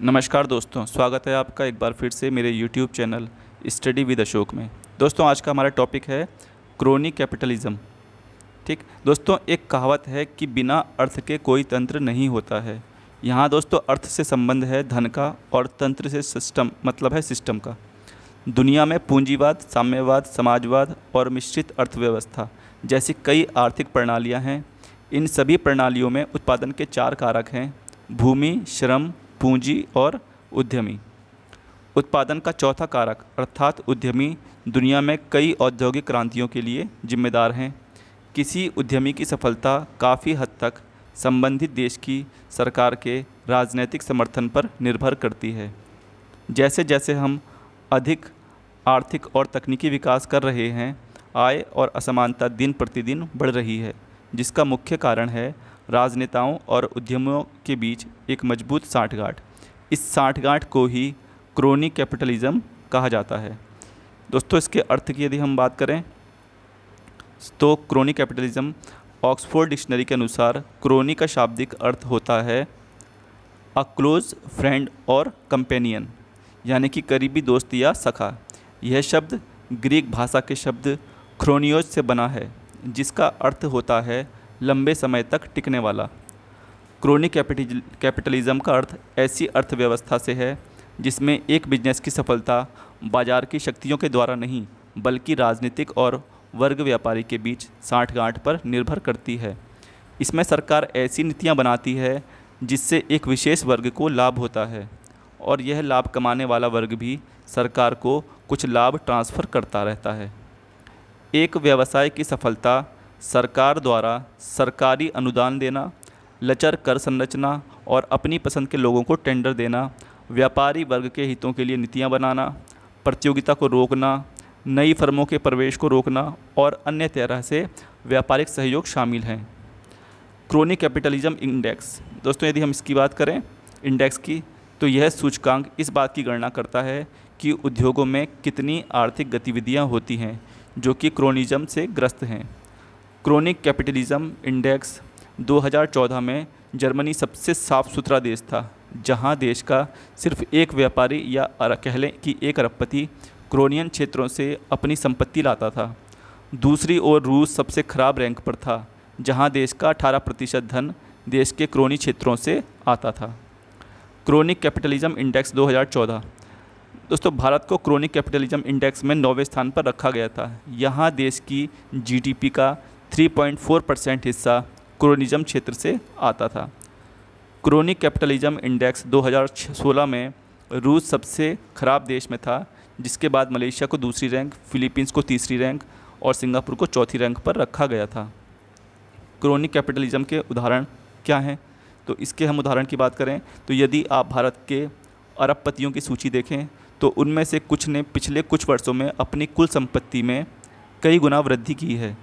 नमस्कार दोस्तों स्वागत है आपका एक बार फिर से मेरे YouTube channel study with Ashok में दोस्तों आज का हमारा टॉपिक है क्रोनी कैपिटलिज्म ठीक दोस्तों एक कहावत है कि बिना अर्थ के कोई तंत्र नहीं होता है यहाँ दोस्तों अर्थ से संबंध है धन का और तंत्र से सिस्टम मतलब है सिस्टम का दुनिया में पूंजीवाद साम्यवाद समाजवाद और मिश्रित अर्थव्यवस्था जैसी कई आर्थिक प्रणालियाँ हैं इन सभी प्रणालियों में उत्पादन के चार कारक हैं भूमि श्रम पूंजी और उद्यमी उत्पादन का चौथा कारक अर्थात उद्यमी दुनिया में कई औद्योगिक क्रांतियों के लिए जिम्मेदार हैं किसी उद्यमी की सफलता काफ़ी हद तक संबंधित देश की सरकार के राजनीतिक समर्थन पर निर्भर करती है जैसे जैसे हम अधिक आर्थिक और तकनीकी विकास कर रहे हैं आय और असमानता दिन प्रतिदिन बढ़ रही है जिसका मुख्य कारण है राजनेताओं और उद्यमियों के बीच एक मजबूत साठगांठ इस साठगांठ को ही क्रोनी कैपिटलिज्म कहा जाता है दोस्तों इसके अर्थ की यदि हम बात करें तो क्रोनी कैपिटलिज्म ऑक्सफोर्ड डिक्शनरी के अनुसार क्रोनी का शाब्दिक अर्थ होता है अ क्लोज फ्रेंड और कंपेनियन यानी कि करीबी दोस्त या सखा यह शब्द ग्रीक भाषा के शब्द क्रोनियोज से बना है जिसका अर्थ होता है लंबे समय तक टिकने वाला क्रोनिक कैपिटलिज्म का अर्थ ऐसी अर्थव्यवस्था से है जिसमें एक बिजनेस की सफलता बाजार की शक्तियों के द्वारा नहीं बल्कि राजनीतिक और वर्ग व्यापारी के बीच साठगांठ पर निर्भर करती है इसमें सरकार ऐसी नीतियाँ बनाती है जिससे एक विशेष वर्ग को लाभ होता है और यह लाभ कमाने वाला वर्ग भी सरकार को कुछ लाभ ट्रांसफ़र करता रहता है एक व्यवसाय की सफलता सरकार द्वारा सरकारी अनुदान देना लचर कर संरचना और अपनी पसंद के लोगों को टेंडर देना व्यापारी वर्ग के हितों के लिए नीतियाँ बनाना प्रतियोगिता को रोकना नई फर्मों के प्रवेश को रोकना और अन्य तरह से व्यापारिक सहयोग शामिल हैं क्रोनी कैपिटलिज्म इंडेक्स दोस्तों यदि हम इसकी बात करें इंडेक्स की तो यह सूचकांक इस बात की गणना करता है कि उद्योगों में कितनी आर्थिक गतिविधियां होती हैं जो कि क्रोनिज्म से ग्रस्त हैं क्रोनिक कैपिटलिज्म इंडेक्स 2014 में जर्मनी सबसे साफ सुथरा देश था जहां देश का सिर्फ एक व्यापारी या कह लें कि एक अरबपति क्रोनियन क्षेत्रों से अपनी संपत्ति लाता था दूसरी ओर रूस सबसे खराब रैंक पर था जहां देश का 18 प्रतिशत धन देश के क्रोनी क्षेत्रों से आता था क्रोनिक कैपिटलिज्म इंडेक्स 2014 दोस्तों भारत को क्रोनिक कैपिटलिज्म इंडेक्स में नौवें स्थान पर रखा गया था यहाँ देश की जीडीपी का 3.4 परसेंट हिस्सा क्रोनिज्म क्षेत्र से आता था क्रोनिक कैपिटलिज्म इंडेक्स 2016 में रूस सबसे ख़राब देश में था जिसके बाद मलेशिया को दूसरी रैंक फिलीपींस को तीसरी रैंक और सिंगापुर को चौथी रैंक पर रखा गया था क्रोनिक कैपिटलिज्म के उदाहरण क्या हैं तो इसके हम उदाहरण की बात करें तो यदि आप भारत के अरबपतियों की सूची देखें तो उनमें से कुछ ने पिछले कुछ वर्षों में अपनी कुल संपत्ति में कई गुना वृद्धि की है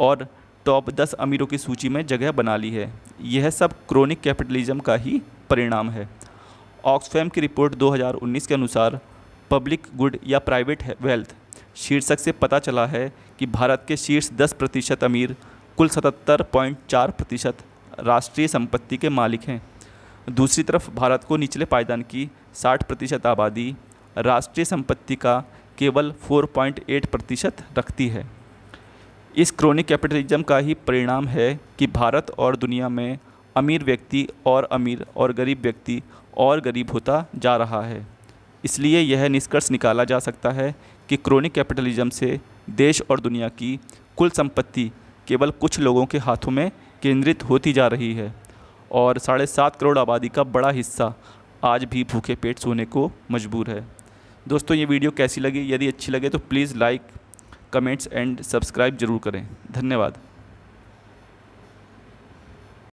और टॉप दस अमीरों की सूची में जगह बना ली है यह सब क्रोनिक कैपिटलिज्म का ही परिणाम है ऑक्सफैम की रिपोर्ट 2019 के अनुसार पब्लिक गुड या प्राइवेट वेल्थ शीर्षक से पता चला है कि भारत के शीर्ष दस प्रतिशत अमीर कुल सतहत्तर पॉइंट चार प्रतिशत राष्ट्रीय संपत्ति के मालिक हैं दूसरी तरफ भारत को निचले पायदान की साठ प्रतिशत आबादी राष्ट्रीय संपत्ति का केवल फोर पॉइंट एट प्रतिशत रखती है इस क्रोनिक कैपिटलिज्म का ही परिणाम है कि भारत और दुनिया में अमीर व्यक्ति और अमीर और गरीब व्यक्ति और गरीब होता जा रहा है इसलिए यह निष्कर्ष निकाला जा सकता है कि क्रोनिक कैपिटलिज्म से देश और दुनिया की कुल संपत्ति केवल कुछ लोगों के हाथों में केंद्रित होती जा रही है और साढ़े सात करोड़ आबादी का बड़ा हिस्सा आज भी भूखे पेट सोने को मजबूर है दोस्तों ये वीडियो कैसी लगी यदि अच्छी लगे तो please like comments and subscribe जरूर करें धन्यवाद